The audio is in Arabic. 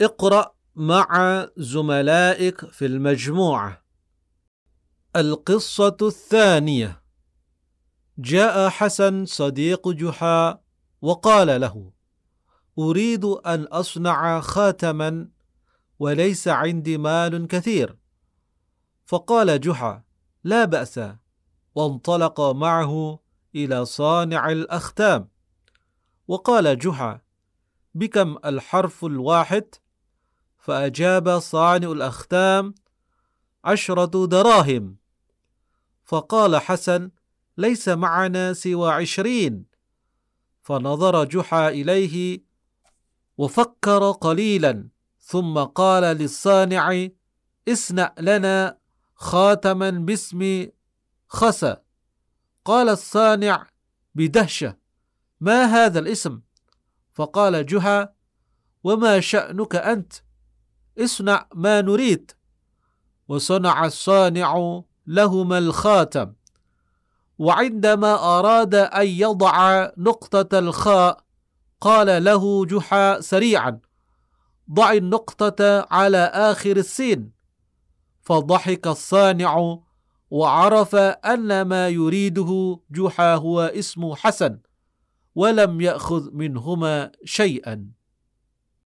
اقرأ مع زملائك في المجموعة القصة الثانية جاء حسن صديق جحا وقال له أريد أن أصنع خاتما وليس عندي مال كثير فقال جحا لا بأس وانطلق معه إلى صانع الأختام وقال جحا بكم الحرف الواحد؟ فأجاب صانع الأختام عشرة دراهم فقال حسن ليس معنا سوى عشرين فنظر جحا إليه وفكر قليلا ثم قال للصانع اسنأ لنا خاتما باسم خسى قال الصانع بدهشة ما هذا الاسم فقال جحا وما شأنك أنت اصنع ما نريد وصنع الصانع لهما الخاتم وعندما أراد أن يضع نقطة الخاء قال له جحا سريعا ضع النقطة على آخر السين فضحك الصانع وعرف أن ما يريده جحا هو اسم حسن ولم يأخذ منهما شيئا